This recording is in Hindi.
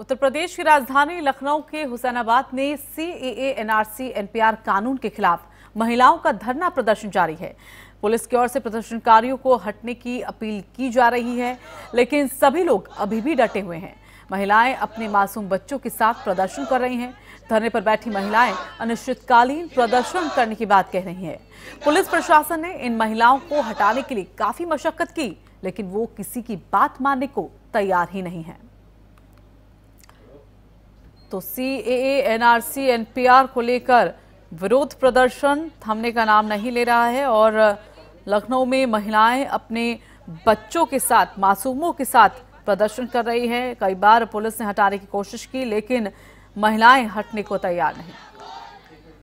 उत्तर प्रदेश की राजधानी लखनऊ के हुसैनाबाद में सी एनआरसी एनपीआर कानून के खिलाफ महिलाओं का धरना प्रदर्शन जारी है पुलिस की ओर से प्रदर्शनकारियों को हटने की अपील की जा रही है लेकिन सभी लोग अभी भी डटे हुए हैं महिलाएं अपने मासूम बच्चों के साथ प्रदर्शन कर रही हैं धरने पर बैठी महिलाएं अनिश्चितकालीन प्रदर्शन करने की बात कह रही हैं पुलिस प्रशासन ने इन महिलाओं को हटाने के लिए काफी मशक्कत की लेकिन वो किसी की बात मानने को तैयार ही नहीं है तो सी ए एनआरसी एनपीआर को लेकर विरोध प्रदर्शन थमने का नाम नहीं ले रहा है और लखनऊ में महिलाएं अपने बच्चों के साथ मासूमों के साथ प्रदर्शन कर रही है कई बार पुलिस ने हटाने की कोशिश की लेकिन महिलाएं हटने को तैयार नहीं